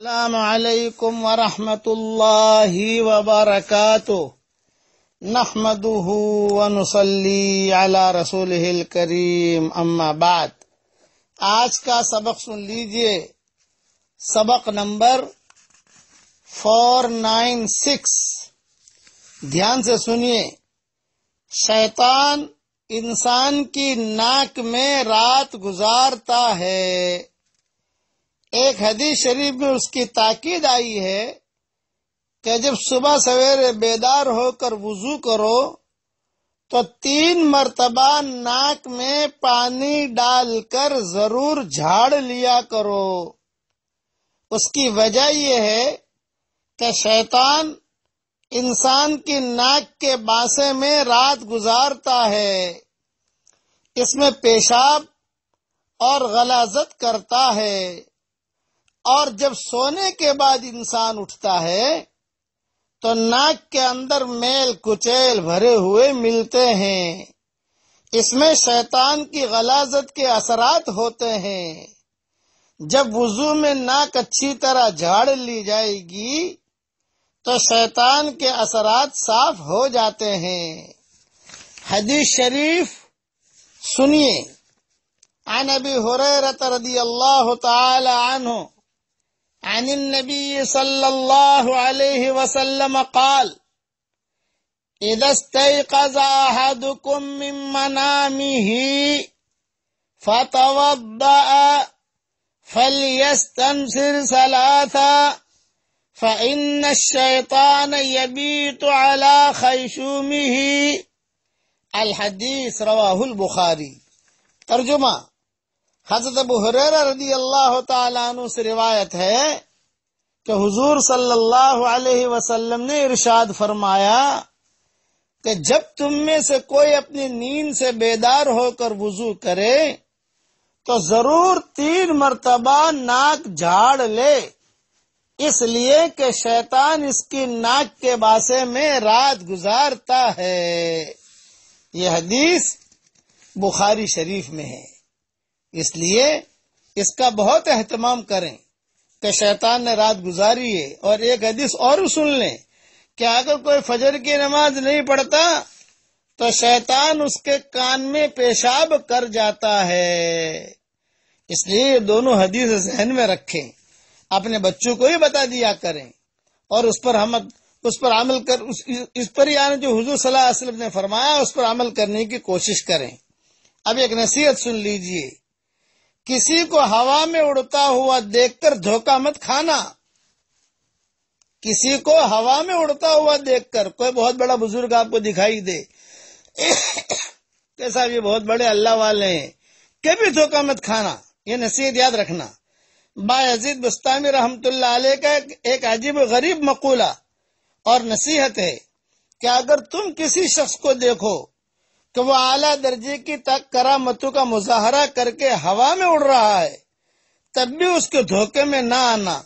السلام علیکم ورحمۃ اللہ وبرکاتہ نحمده ونصلي على رسوله الكريم اما بعد آج کا سبق سن لیجئے سبق نمبر 496 دھیان سے سنیے شیطان انسان کی ناک میں رات گزارتا ہے ایک حدیث شریف میں اس کی تاکید آئی ہے کہ جب صبح سویرے بیدار ہو کر وضو کرو تو تین مرتبہ ناک میں پانی ڈال کر ضرور جھاڑ لیا کرو اس کی وجہ یہ ہے کہ شیطان انسان کی ناک کے باسے میں رات گزارتا ہے اس میں پیشاب اور غلازت کرتا ہے اور جب سونے کے بعد انسان اٹھتا ہے تو ناک کے اندر میل کچیل بھرے ہوئے ملتے ہیں اس میں شیطان کی غلازت کے اثرات ہوتے ہیں جب وضو میں ناک اچھی طرح جھاڑ لی جائے گی تو شیطان کے اثرات صاف ہو جاتے ہیں حدیث شریف سنیے عن ابی حریرت رضی اللہ تعالی عنہ عن النبي صلى الله عليه وسلم قال إذا استيقظ أحدكم من منامه فتوضأ فليستنصر ثلاثا فإن الشيطان يبيت على خيشومه الحديث رواه البخاري ترجمہ حضرت ابو رضی اللہ تعالیٰ عنہ سے روایت ہے کہ حضور صلی اللہ علیہ وسلم نے ارشاد فرمایا کہ جب تم میں سے کوئی اپنی نیند سے بیدار ہو کر وضو کرے تو ضرور تین مرتبہ ناک جھاڑ لے اس لیے کہ شیطان اس کی ناک کے باسے میں رات گزارتا ہے یہ حدیث بخاری شریف میں ہے اس لیے اس کا بہت اہتمام کریں کہ شیطان نے رات گزاری ہے اور ایک حدیث اور سن لیں کہ اگر کوئی فجر کی نماز نہیں پڑھتا تو شیطان اس کے کان میں پیشاب کر جاتا ہے اس لیے یہ دونوں حدیث ذہن میں رکھیں اپنے بچوں کو ہی بتا دیا کریں اور اس پر ہم اس پر عمل کر اس پر یعنی جو حضور صلی اللہ علیہ وسلم نے فرمایا اس پر عمل کرنے کی کوشش کریں اب ایک نصیحت سن لیجئے کسی کو ہوا میں اڑتا ہوا دیکھ کر دھوکہ مت کھانا کسی کو ہوا میں اڑتا ہوا دیکھ کر کوئی بہت بڑا بزرگ آپ کو دکھائی دے کیسا یہ بہت بڑے اللہ والے ہیں کبھی دھوکہ مت کھانا یہ نصیحت یاد رکھنا با عزید بستانی رحمت اللہ علیہ کا ایک عجیب غریب مقولہ اور نصیحت ہے کہ اگر تم کسی شخص کو دیکھو کہ وہ اعلیٰ درجے کی تک کرامتوں کا مظاہرہ کر کے ہوا میں اڑ رہا ہے تب بھی اس کے دھوکے میں نہ آنا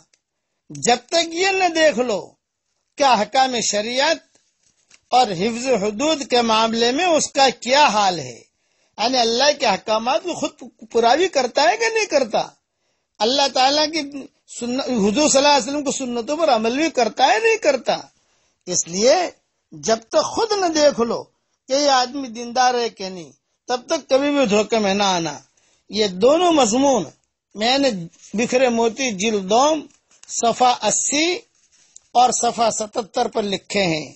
جب تک یہ نہ دیکھ لو کہ حکام شریعت اور حفظ حدود کے معاملے میں اس کا کیا حال ہے یعنی اللہ کے حکامات کو خود پورا بھی کرتا ہے کہ نہیں کرتا اللہ تعالیٰ کی حضور صلی اللہ علیہ وسلم کو سنتوں پر عمل بھی کرتا ہے نہیں کرتا اس لیے جب تک خود نہ دیکھ لو کہ یہ آدمی دیندار ہے کہ نہیں تب تک کبھی بھی دھوکے میں نہ آنا یہ دونوں مضمون میں نے بکھرے موتی جل دوم صفا اسی اور صفا ستر پر لکھے ہیں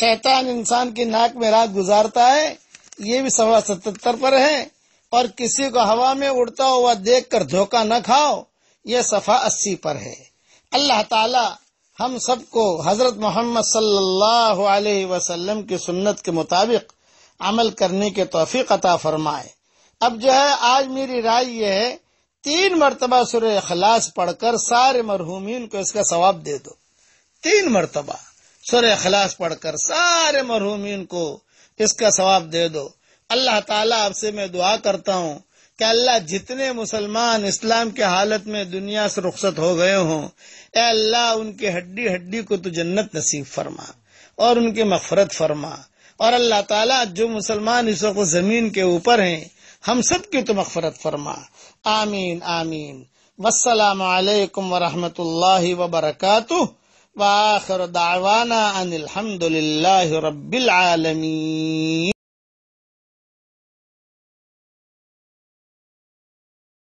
شیطان انسان کی ناک میں رات گزارتا ہے یہ بھی صفا ستر پر ہے اور کسی کو ہوا میں اڑتا ہوا دیکھ کر دھوکہ نہ کھاؤ یہ صفا اسی پر ہے اللہ تعالی ہم سب کو حضرت محمد صلی اللہ علیہ وسلم کی سنت کے مطابق عمل کرنے کے توفیق عطا فرمائے اب جو ہے آج میری رائے یہ ہے تین مرتبہ سر اخلاص پڑھ کر سارے مرحومین کو اس کا ثواب دے دو تین مرتبہ سر اخلاص پڑھ کر سارے مرحومین کو اس کا ثواب دے دو اللہ تعالیٰ آپ سے میں دعا کرتا ہوں کہ اللہ جتنے مسلمان اسلام کے حالت میں دنیا سے رخصت ہو گئے ہوں اے اللہ ان کے ہڈی ہڈی کو تو جنت نصیب فرما اور ان کے مغفرت فرما اور اللہ تعالیٰ جو مسلمان اس وقت زمین کے اوپر ہیں ہم سب کی تو مغفرت فرما آمین آمین والسلام علیکم ورحمۃ اللہ وبرکاتہ وآخر دعوانا ان الحمد للہ رب العالمین